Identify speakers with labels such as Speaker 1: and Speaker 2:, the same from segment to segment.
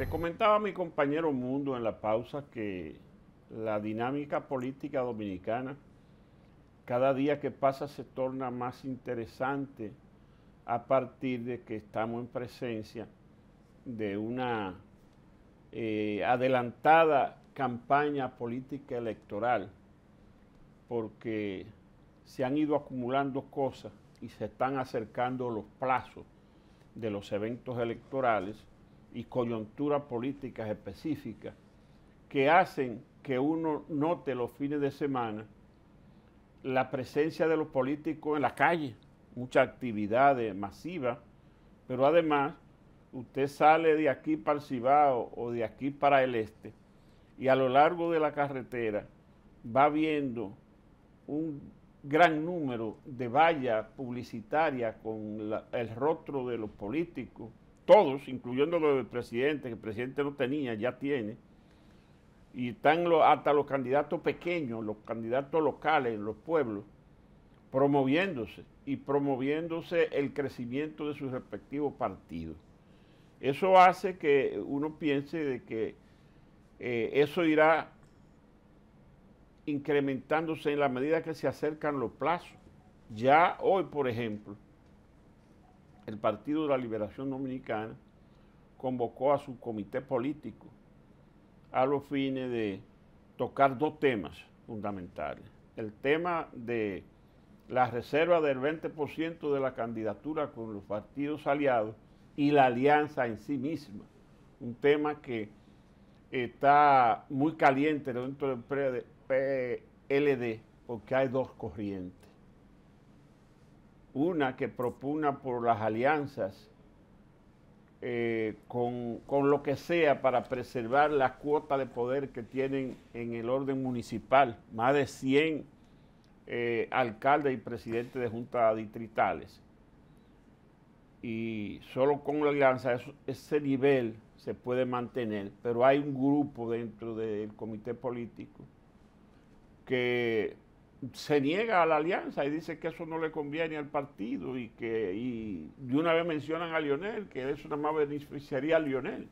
Speaker 1: Le comentaba mi compañero Mundo en la pausa que la dinámica política dominicana cada día que pasa se torna más interesante a partir de que estamos en presencia de una eh, adelantada campaña política electoral porque se han ido acumulando cosas y se están acercando los plazos de los eventos electorales y coyunturas políticas específicas que hacen que uno note los fines de semana la presencia de los políticos en la calle, mucha actividad masiva pero además usted sale de aquí para el Cibao o de aquí para el este y a lo largo de la carretera va viendo un gran número de vallas publicitarias con el rostro de los políticos todos, incluyendo los del presidente, que el presidente no tenía, ya tiene, y están hasta los candidatos pequeños, los candidatos locales en los pueblos, promoviéndose y promoviéndose el crecimiento de sus respectivos partidos. Eso hace que uno piense de que eh, eso irá incrementándose en la medida que se acercan los plazos. Ya hoy, por ejemplo, el Partido de la Liberación Dominicana convocó a su comité político a los fines de tocar dos temas fundamentales. El tema de la reserva del 20% de la candidatura con los partidos aliados y la alianza en sí misma. Un tema que está muy caliente dentro del PLD porque hay dos corrientes una que propugna por las alianzas eh, con, lo que sea para preservar la cuota de poder que tienen en el orden municipal, más de 100 eh, alcaldes y presidentes de juntas distritales. Y solo con la alianza ese nivel se puede mantener, pero hay un grupo dentro del comité político que se niega a la alianza y dice que eso no le conviene al partido y que y de una vez mencionan a Lionel, que eso nada más beneficiaría a Lionel.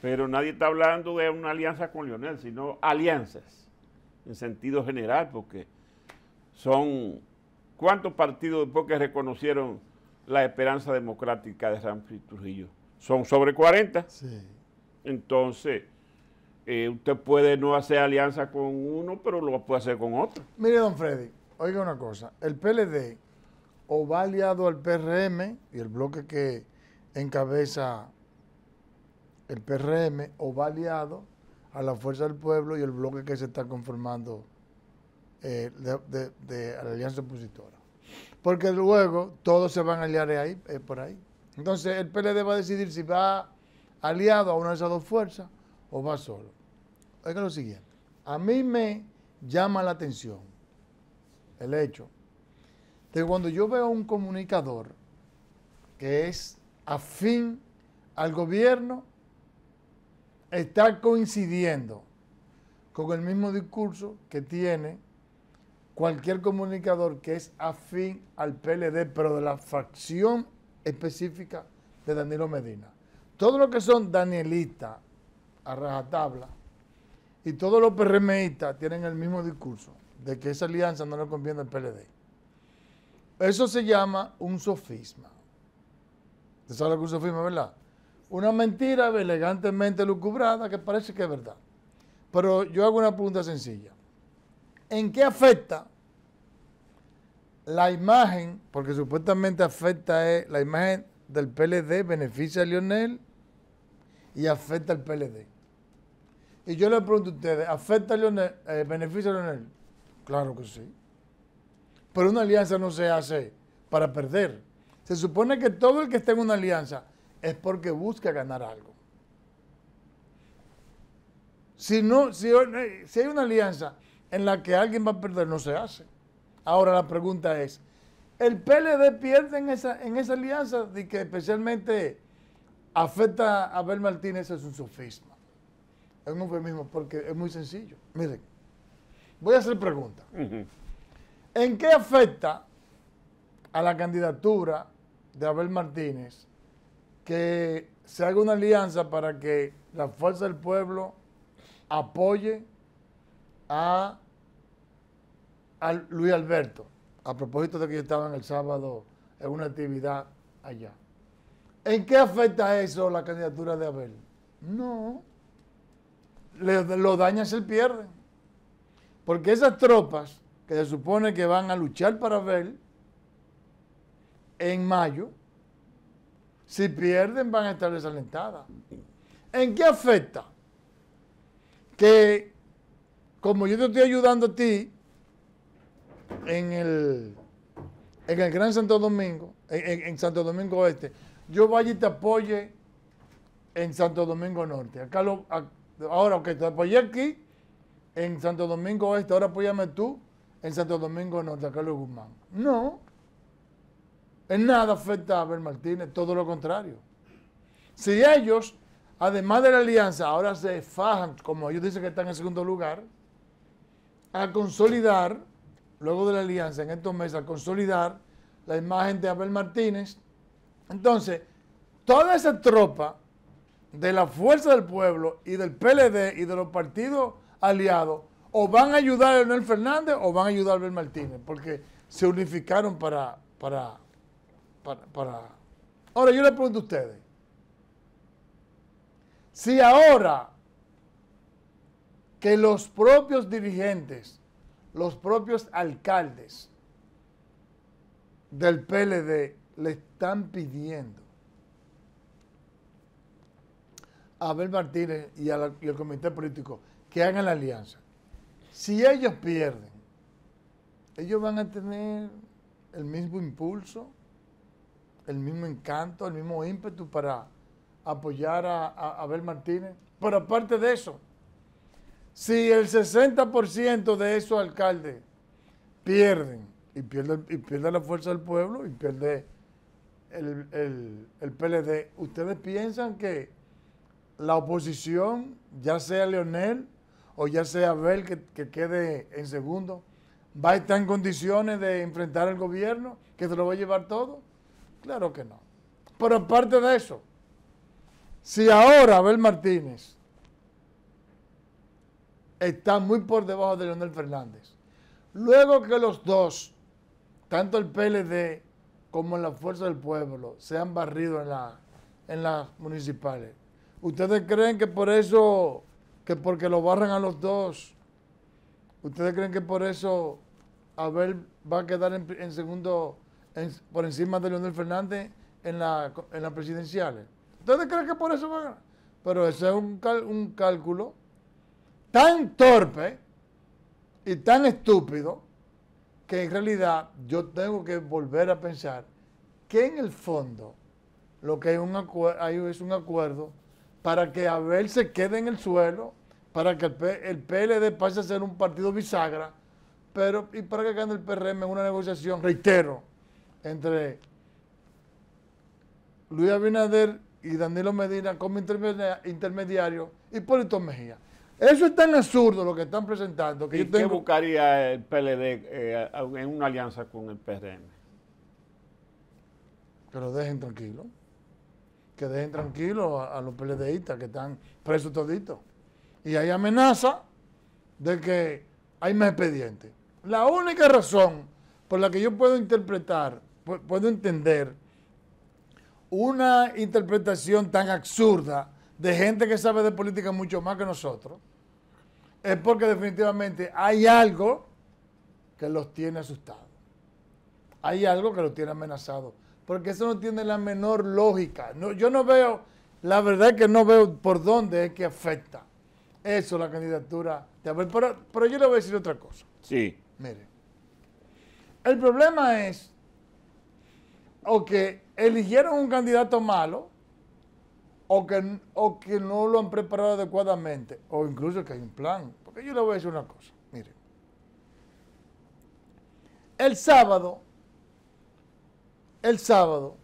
Speaker 1: Pero nadie está hablando de una alianza con Lionel, sino alianzas en sentido general, porque son cuántos partidos después que reconocieron la esperanza democrática de Ramfri Trujillo. Son sobre 40. Sí. Entonces, eh, usted puede no hacer alianza con uno, pero lo puede hacer con otro.
Speaker 2: Mire, don Freddy, oiga una cosa, el PLD o va aliado al PRM y el bloque que encabeza el PRM o va aliado a la Fuerza del Pueblo y el bloque que se está conformando eh, de, la alianza opositora. Porque luego todos se van a aliar ahí, eh, por ahí. Entonces el PLD va a decidir si va aliado a una de esas dos fuerzas o va solo es lo siguiente. A mí me llama la atención el hecho de que cuando yo veo un comunicador que es afín al gobierno, está coincidiendo con el mismo discurso que tiene cualquier comunicador que es afín al PLD, pero de la facción específica de Danilo Medina. Todo lo que son danielistas a rajatabla, y todos los PRMistas tienen el mismo discurso de que esa alianza no le conviene al PLD. Eso se llama un sofisma. ¿Usted sabe lo que es un sofisma, verdad? Una mentira elegantemente lucubrada que parece que es verdad. Pero yo hago una pregunta sencilla. ¿En qué afecta la imagen, porque supuestamente afecta eh, la imagen del PLD, beneficia a Lionel y afecta al PLD? Y yo le pregunto a ustedes, ¿afecta a Leonel, eh, beneficia a Leonel? Claro que sí. Pero una alianza no se hace para perder. Se supone que todo el que esté en una alianza es porque busca ganar algo. Si, no, si, hay una alianza en la que alguien va a perder, no se hace. Ahora la pregunta es, ¿el PLD pierde en esa, en esa alianza Y que especialmente afecta a Abel Martínez? Es un sofisma es un eufemismo porque es muy sencillo. Miren, voy a hacer preguntas. ¿En qué afecta a la candidatura de Abel Martínez que se haga una alianza para que la fuerza del pueblo apoye a, a Luis Alberto? A propósito de que yo estaba el sábado en una actividad allá. ¿En qué afecta eso la candidatura de Abel? No, le, lo dañas, él pierden. Porque esas tropas que se supone que van a luchar para ver en mayo, si pierden van a estar desalentadas. ¿En qué afecta? Que como yo te estoy ayudando a ti en el, en el Gran Santo Domingo, en, Santo Domingo Oeste, yo vaya y te apoye en Santo Domingo Norte. Acá lo, Ahora, ok, te apoyé aquí, en Santo Domingo Este, ahora apóyame tú en Santo Domingo Norte, a Carlos Guzmán. No. En nada afecta a Abel Martínez, todo lo contrario. Si ellos, además de la alianza, ahora se fajan, como ellos dicen que están en segundo lugar, a consolidar, luego de la alianza en estos meses, a consolidar la imagen de Abel Martínez, entonces, toda esa tropa de la fuerza del pueblo y del PLD y de los partidos aliados o van a ayudar a Leonel Fernández o van a ayudar a Ben Martínez, porque se unificaron para, para, para, para... Ahora yo le pregunto a ustedes, si ahora que los propios dirigentes, los propios alcaldes del PLD le están pidiendo Abel Martínez y, al comité político que hagan la alianza. Si ellos pierden, ellos van a tener el mismo impulso, el mismo encanto, el mismo ímpetu para apoyar a, Abel Martínez. Pero aparte de eso, si el 60% de esos alcaldes pierden, y pierden y la fuerza del pueblo, y pierde el, el, el PLD, ¿ustedes piensan que la oposición, ya sea Leonel o ya sea Abel que, quede en segundo, va a estar en condiciones de enfrentar al gobierno, que se lo va a llevar todo? Claro que no. Pero aparte de eso, si ahora Abel Martínez está muy por debajo de Leonel Fernández, luego que los dos, tanto el PLD como la Fuerza del Pueblo, se han barrido en, la, en las municipales, ¿Ustedes creen que por eso, que porque lo barran a los dos, ustedes creen que por eso Abel va a quedar en, segundo, por encima de Leonel Fernández en, las presidenciales? ¿Ustedes creen que por eso va a Pero ese es un, cálculo tan torpe y tan estúpido que en realidad yo tengo que volver a pensar que en el fondo lo que hay, hay es un acuerdo para que Abel se quede en el suelo, para que el, PLD pase a ser un partido bisagra, pero y para que gane el PRM en una negociación, reitero, entre Luis Abinader y Danilo Medina como intermediario y Polito Mejía. Eso es tan absurdo lo que están presentando. Que ¿Y qué
Speaker 1: buscaría el PLD eh, en una alianza con el PRM? Pero dejen tranquilo
Speaker 2: que dejen tranquilos a, los PLDistas que están presos toditos. Y hay amenaza de que hay más expedientes. La única razón por la que yo puedo interpretar, puedo entender una interpretación tan absurda de gente que sabe de política mucho más que nosotros, es porque definitivamente hay algo que los tiene asustados. Hay algo que los tiene amenazados porque eso no tiene la menor lógica. No, yo no veo, la verdad es que no veo por dónde es que afecta eso la candidatura de Pero, yo le voy a decir otra cosa. Sí. Mire, el problema es o que eligieron un candidato malo o que, o que no lo han preparado adecuadamente o incluso que hay un plan. Porque yo le voy a decir una cosa. Mire, el sábado el sábado,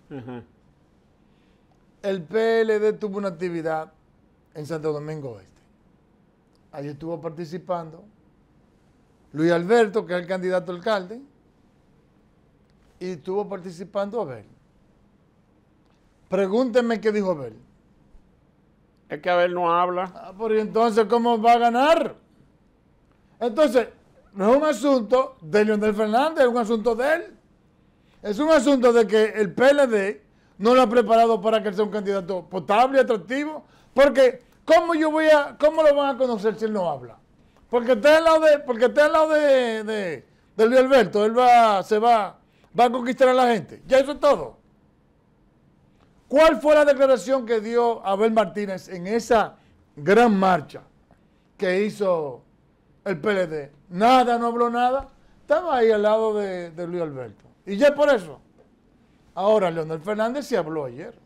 Speaker 2: el PLD tuvo una actividad en Santo Domingo Oeste. Allí estuvo participando Luis Alberto, que es el candidato alcalde, y estuvo participando Abel. Pregúntenme qué dijo Abel. Es que Abel no habla. Ah, pero entonces, ¿cómo va a ganar? Entonces, no es un asunto de Leonel Fernández, es un asunto de él. Es un asunto de que el PLD no lo ha preparado para que sea un candidato potable, atractivo, porque ¿cómo yo voy a, cómo lo van a conocer si él no habla? Porque está al lado de, porque lado de, Luis Alberto, él va, se va, va a conquistar a la gente. Ya eso es todo. ¿Cuál fue la declaración que dio Abel Martínez en esa gran marcha que hizo el PLD? Nada, no habló nada estaba ahí al lado de, Luis Alberto. Y ya es por eso. Ahora, Leonel Fernández se habló ayer.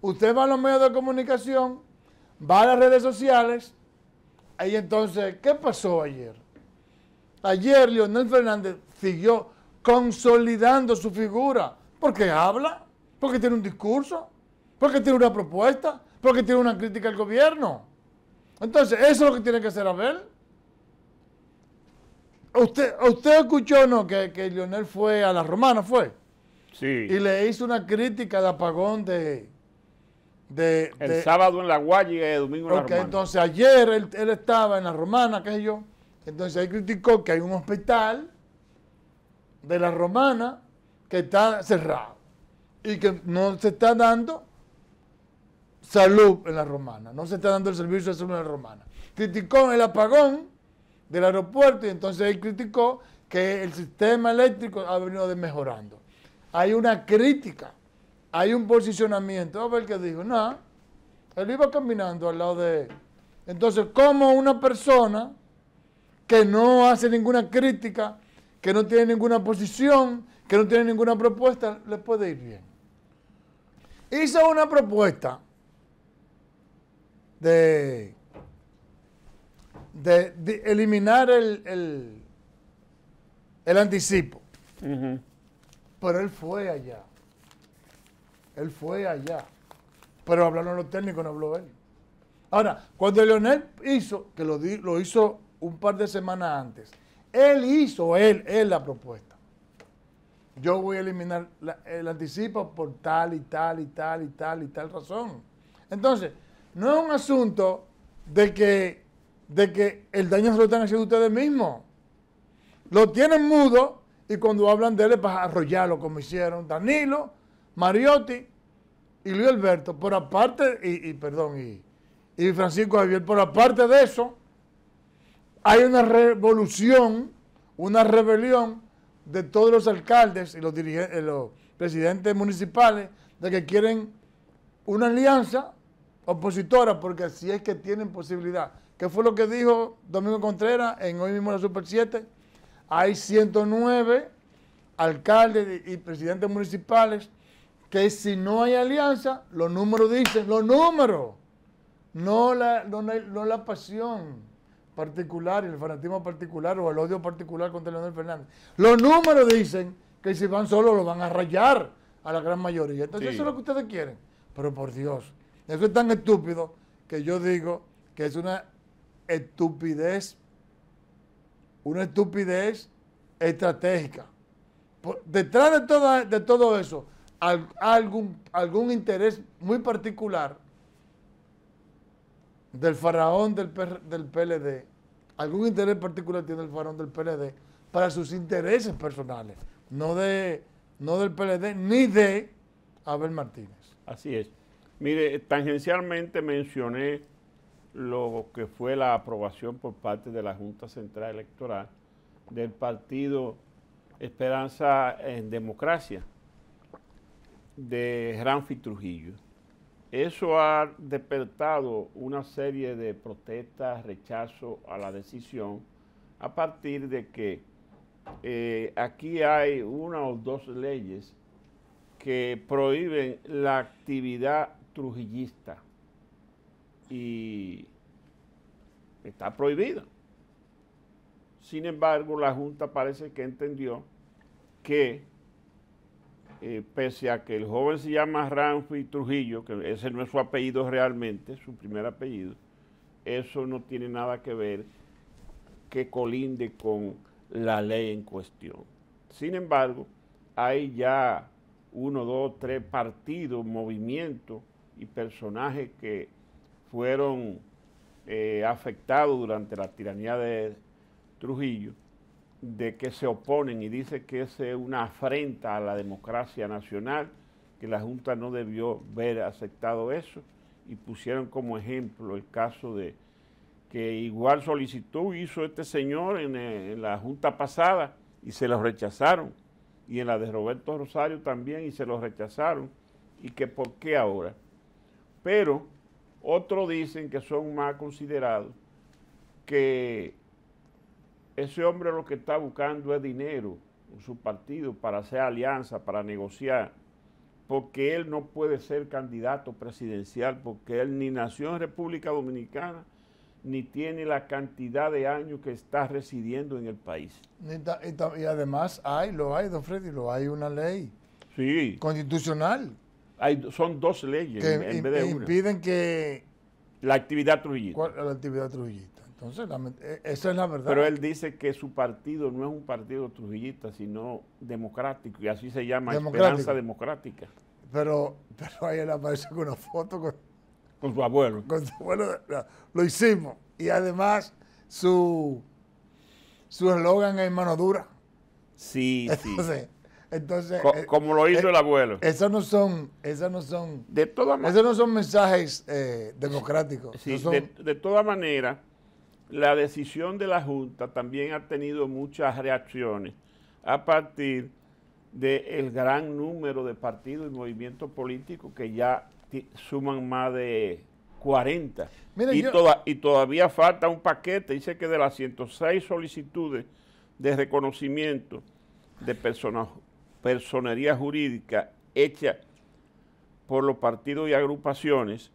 Speaker 2: Usted va a los medios de comunicación, va a las redes sociales, y entonces, ¿qué pasó ayer? Ayer Leonel Fernández siguió consolidando su figura, porque habla, porque tiene un discurso, porque tiene una propuesta, porque tiene una crítica al gobierno. Entonces, eso es lo que tiene que hacer Abel. ¿Usted, usted escuchó no que, que Lionel fue a la romana, fue? Sí. Y le hizo una crítica al apagón de... de el sábado
Speaker 1: en la Guaya y el domingo en la romana.
Speaker 2: Entonces ayer él, estaba en la romana, qué sé yo. Entonces ahí criticó que hay un hospital de la romana que está cerrado y que no se está dando salud en la romana, no se está dando el servicio de salud en la romana. Criticó el apagón del aeropuerto y entonces él criticó que el sistema eléctrico ha venido desmejorando. Hay una crítica, hay un posicionamiento. A ver qué dijo. No, él iba caminando al lado de él. Entonces, como una persona que no hace ninguna crítica, que no tiene ninguna posición, que no tiene ninguna propuesta, le puede ir bien? Hizo una propuesta de de, eliminar el, el, anticipo. Pero él fue allá. Él fue allá. Pero hablaron los técnicos, no habló él. Ahora, cuando Leonel hizo, que lo, lo hizo un par de semanas antes, él hizo, él, él la propuesta. Yo voy a eliminar el anticipo por tal y tal y tal y tal y tal razón. Entonces, no es un asunto de que de que el daño se lo están haciendo ustedes mismos. Lo tienen mudo y cuando hablan de él es para arrollarlo, como hicieron Danilo, Mariotti y Luis Alberto. Por aparte, y, perdón, y, y Francisco Javier, por aparte de eso, hay una revolución, una rebelión de todos los alcaldes y los, dirigentes, eh, los presidentes municipales de que quieren una alianza opositora, porque así es que tienen posibilidad ¿Qué fue lo que dijo Domingo Contreras en hoy mismo la Super 7? Hay 109 alcaldes y presidentes municipales que si no hay alianza, los números dicen, los números, no la, no, la pasión particular, y el fanatismo particular o el odio particular contra Leonel Fernández. Los números dicen que si van solo lo van a rayar a la gran mayoría. Entonces eso es lo que ustedes quieren. Pero por Dios, eso es tan estúpido que yo digo que es una estupidez, una estupidez estratégica. detrás de, de todo eso, algún, algún interés muy particular del faraón del, del PLD, algún interés particular tiene el faraón del PLD para sus intereses
Speaker 1: personales,
Speaker 2: no, de, no del PLD ni de
Speaker 1: Abel Martínez. Así es. Mire, tangencialmente mencioné lo que fue la aprobación por parte de la Junta Central Electoral del partido Esperanza en Democracia de Ramfi Trujillo. Eso ha despertado una serie de protestas, rechazo a la decisión, a partir de que eh, aquí hay una o dos leyes que prohíben la actividad trujillista y está prohibido. Sin embargo, la Junta parece que entendió que, eh, pese a que el joven se llama Ramfi Trujillo, que ese no es su apellido realmente, su primer apellido, eso no tiene nada que ver que colinde con la ley en cuestión. Sin embargo, hay ya uno, dos, tres partidos, movimientos y personajes que fueron eh, afectados durante la tiranía de Trujillo, de que se oponen y dice que es una afrenta a la democracia nacional, que la Junta no debió haber aceptado eso, y pusieron como ejemplo el caso de que igual solicitud hizo este señor eh, en, la Junta pasada y se lo rechazaron, y en la de Roberto Rosario también y se lo rechazaron, y que por qué ahora. Pero otros dicen que son más considerados, que ese hombre lo que está buscando es dinero en su partido para hacer alianza, para negociar, porque él no puede ser candidato presidencial, porque él ni nació en República Dominicana, ni tiene la cantidad de años que está residiendo en el país.
Speaker 2: Y, además hay, lo hay, don Freddy, lo hay una ley
Speaker 1: sí. constitucional hay, son dos leyes que en, impiden que... La actividad trujillista. la actividad trujillista.
Speaker 2: Entonces, e-, esa es la verdad. Pero él
Speaker 1: dice que su partido no es un partido trujillista, sino democrático, y así se llama Esperanza Democrática.
Speaker 2: Pero, pero ahí él aparece con una foto con,
Speaker 1: con su abuelo. Con su abuelo, lo hicimos. Y
Speaker 2: además, su su eslogan es mano dura.
Speaker 1: Sí, Entonces, sí. Entonces, eh, como lo hizo eh, el abuelo.
Speaker 2: Esos no son,
Speaker 1: esos no son, de esos no
Speaker 2: son mensajes eh, democráticos. de,
Speaker 1: todas maneras, la decisión de la Junta también ha tenido muchas reacciones a partir del gran número de partidos y movimientos políticos que ya suman más de 40. y, todavía falta un paquete. Dice que de las 106 solicitudes de reconocimiento de personas personería jurídica hecha por los partidos y agrupaciones,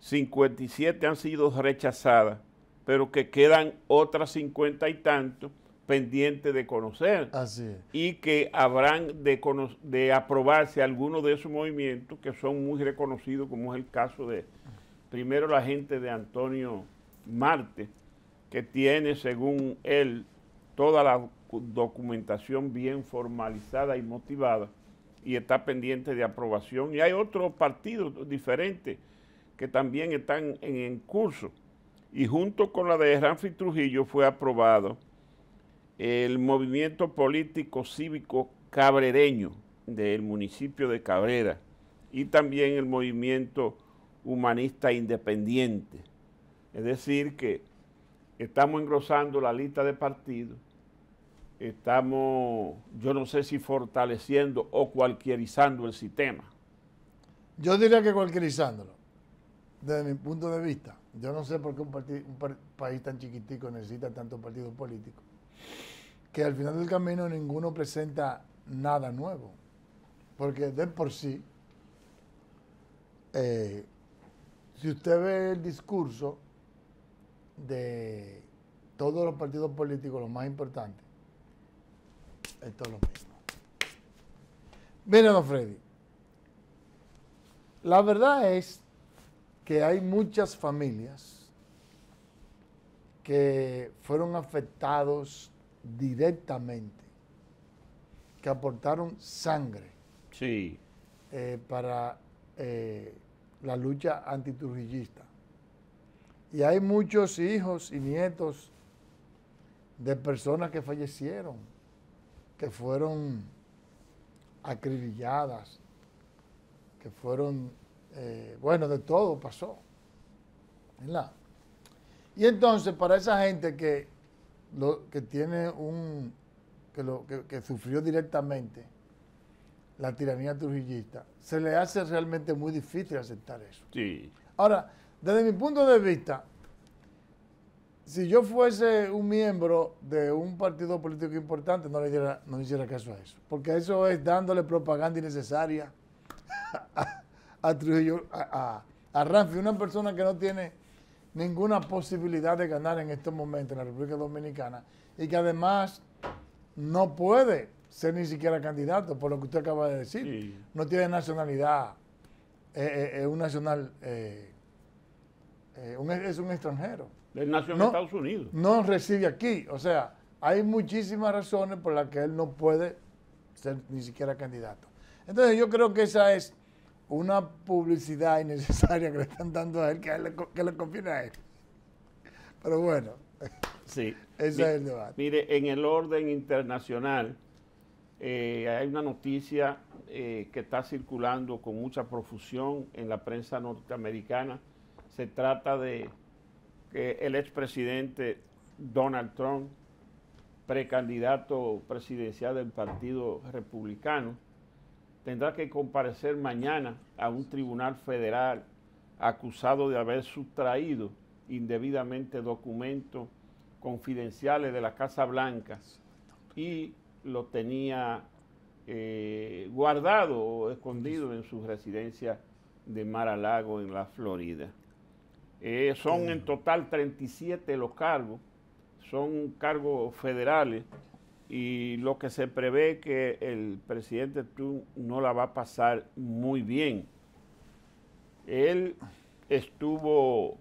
Speaker 1: 57 han sido rechazadas, pero que quedan otras 50 y tantos pendientes de conocer. Y que habrán de, de aprobarse algunos de esos movimientos que son muy reconocidos, como es el caso de, primero la gente de Antonio Marte, que tiene, según él, toda la documentación bien formalizada y motivada y está pendiente de aprobación. Y hay otros partidos diferentes que también están en, curso. Y junto con la de Ramfi Trujillo fue aprobado el movimiento político cívico cabrereño del municipio de Cabrera y también el movimiento humanista independiente. Es decir, que estamos engrosando la lista de partidos, estamos, yo no sé si fortaleciendo o cualquierizando el sistema. Yo
Speaker 2: diría que cualquierizándolo, desde mi punto de vista. Yo no sé por qué un, país tan chiquitico necesita tantos partidos políticos, que al final del camino ninguno presenta nada nuevo, porque de por sí, eh, si usted ve el discurso de todos los partidos políticos, lo más importante esto es lo mismo. Mira, Freddy, la verdad es que hay muchas familias que fueron afectados directamente, que aportaron sangre sí. Eh, para eh, la lucha antiturrillista. Y hay muchos hijos y nietos de personas que fallecieron, que fueron acribilladas, que fueron, eh, bueno, de todo pasó. ¿verdad? Y entonces para esa gente que, que tiene un, que, lo, que, sufrió directamente la tiranía trujillista, se le hace realmente muy difícil aceptar eso. Sí. Ahora, desde mi punto de vista, si yo fuese un miembro de un partido político importante, no le hiciera, no hiciera caso a eso. Porque eso es dándole propaganda innecesaria a, a, a, una persona que no tiene ninguna posibilidad de ganar en estos momentos en la República Dominicana y que además no puede ser ni siquiera candidato, por lo que usted acaba de decir. No tiene nacionalidad, eh, eh, es un nacional eh, eh, es un extranjero.
Speaker 1: Él nació en no, Estados Unidos.
Speaker 2: No reside aquí. O sea, hay muchísimas razones por las que él no puede ser ni siquiera candidato. Entonces yo creo que esa es una publicidad innecesaria que le están dando a él, que, le, que a él. Pero bueno,
Speaker 1: sí. ese es el debate. Mire, en el orden internacional eh, hay una noticia eh, que está circulando con mucha profusión en la prensa norteamericana se trata de que el expresidente Donald Trump, precandidato presidencial del Partido Republicano, tendrá que comparecer mañana a un tribunal federal acusado de haber sustraído indebidamente documentos confidenciales de la Casa Blanca y lo tenía eh, guardado o escondido en su residencia de Mar a Lago en la Florida. Eh, son mm. en total 37 los cargos, son cargos federales y lo que se prevé es que el presidente Trump no la va a pasar muy bien. Él estuvo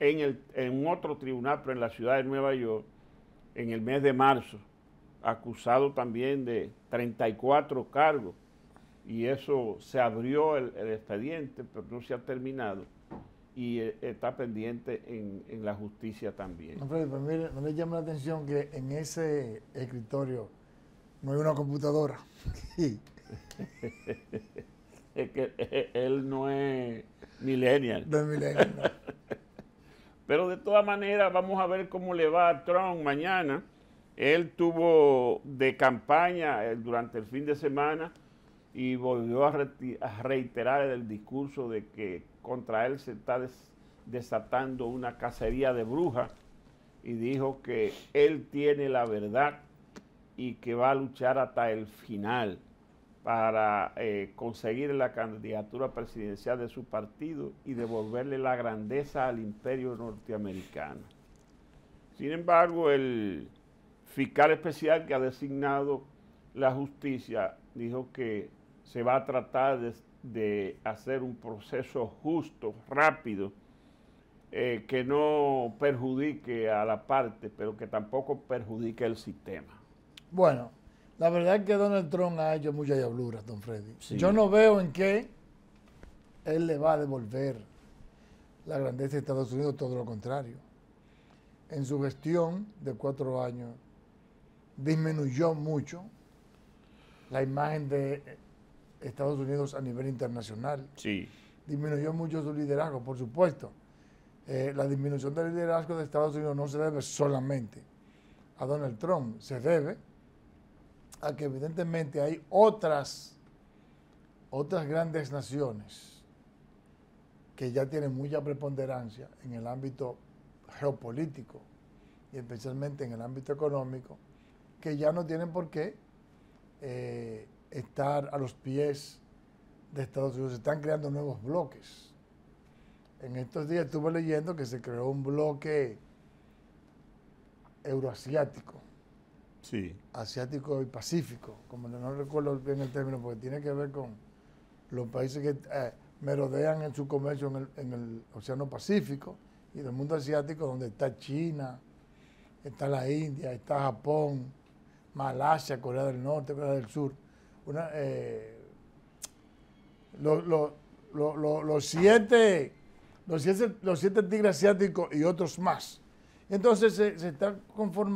Speaker 1: en, otro tribunal, pero en la ciudad de Nueva York, en el mes de marzo, acusado también de 34 cargos, y eso se abrió el expediente, pero no se ha terminado y eh, está pendiente en, la justicia también. Pues
Speaker 2: no, llama la atención que en ese escritorio no hay una computadora. es
Speaker 1: que eh, eh, él no es millennial. No es millennial. Pero de todas maneras, vamos a ver cómo le va a Trump mañana. Él tuvo de campaña durante el fin de semana y volvió a, reiterar el discurso de que contra él se está desatando una cacería de brujas y dijo que él tiene la verdad y que va a luchar hasta el final para eh, conseguir la candidatura presidencial de su partido y devolverle la grandeza al imperio norteamericano. Sin embargo, el fiscal especial que ha designado la justicia dijo que se va a tratar de de hacer un proceso justo, rápido, eh, que no perjudique a la parte, pero que tampoco perjudique el sistema.
Speaker 2: Bueno, la verdad es que Donald Trump ha hecho muchas diabluras, don Freddy. Yo no veo en qué él le va a devolver la grandeza de Estados Unidos, todo lo contrario. En su gestión de cuatro años disminuyó mucho la imagen de Estados Unidos a nivel internacional. Sí. Disminuyó mucho su liderazgo, por supuesto. Eh, la disminución del liderazgo de Estados Unidos no se debe solamente a Donald Trump, se debe a que evidentemente hay otras, otras grandes naciones que ya tienen mucha preponderancia en el ámbito geopolítico y especialmente en el ámbito económico, que ya no tienen por qué eh, estar a los pies de Estados Unidos. Se están creando nuevos bloques. En estos días estuve leyendo que se creó un bloque euroasiático. Sí. Asiático y Pacífico, como no recuerdo bien el término, porque tiene que ver con los países que eh, merodean en su comercio en el, Océano Pacífico y el mundo asiático, donde está China, está la India, está Japón, Malasia, Corea del Norte, Corea del Sur una, eh, los, siete, los, siete, los tigres asiáticos y otros más. Entonces se, están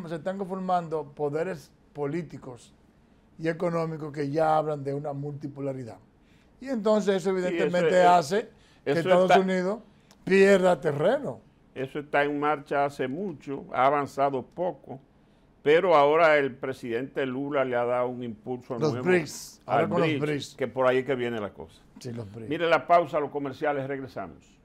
Speaker 2: se están conformando poderes políticos y económicos que ya hablan de una multipolaridad. Y
Speaker 1: entonces eso evidentemente hace que Estados Unidos
Speaker 2: pierda terreno.
Speaker 1: Eso está en marcha hace mucho, ha avanzado poco. Pero ahora el presidente Lula le ha dado un impulso los nuevo los BRICS. que por ahí que viene la cosa. Sí, los Mire la pausa, los comerciales, regresamos.